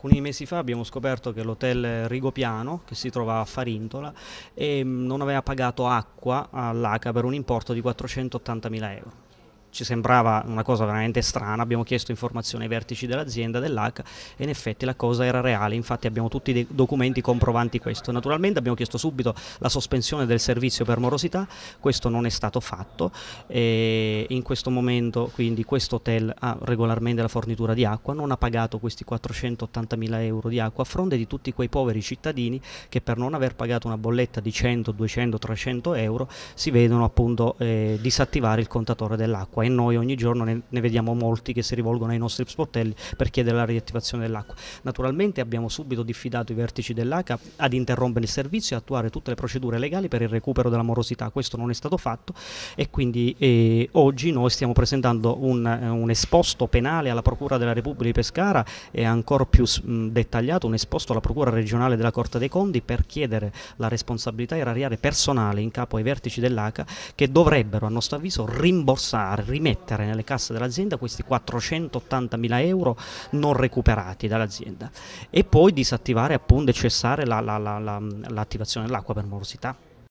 Alcuni mesi fa abbiamo scoperto che l'hotel Rigopiano, che si trova a Farintola, ehm, non aveva pagato acqua all'ACA per un importo di 480.000 euro ci sembrava una cosa veramente strana, abbiamo chiesto informazioni ai vertici dell'azienda, dell'ACA e in effetti la cosa era reale, infatti abbiamo tutti i documenti comprovanti questo. Naturalmente abbiamo chiesto subito la sospensione del servizio per morosità, questo non è stato fatto e in questo momento quindi questo hotel ha regolarmente la fornitura di acqua, non ha pagato questi 480 mila euro di acqua a fronte di tutti quei poveri cittadini che per non aver pagato una bolletta di 100, 200, 300 euro si vedono appunto eh, disattivare il contatore dell'acqua e noi ogni giorno ne, ne, vediamo molti che si rivolgono ai nostri sportelli per chiedere la riattivazione dell'acqua. Naturalmente abbiamo subito diffidato i vertici dell'ACA ad interrompere il servizio e attuare tutte le procedure legali per il recupero della morosità, questo non è stato fatto e quindi eh, oggi noi stiamo presentando un, eh, un, esposto penale alla Procura della Repubblica di Pescara e ancora più mh, dettagliato un esposto alla Procura regionale della Corte dei Conti per chiedere la responsabilità erariale personale in capo ai vertici dell'ACA che dovrebbero a nostro avviso rimborsare, rimettere nelle casse dell'azienda questi 480 mila euro non recuperati dall'azienda e poi disattivare appunto e cessare l'attivazione la, la, la, dell'acqua per morosità.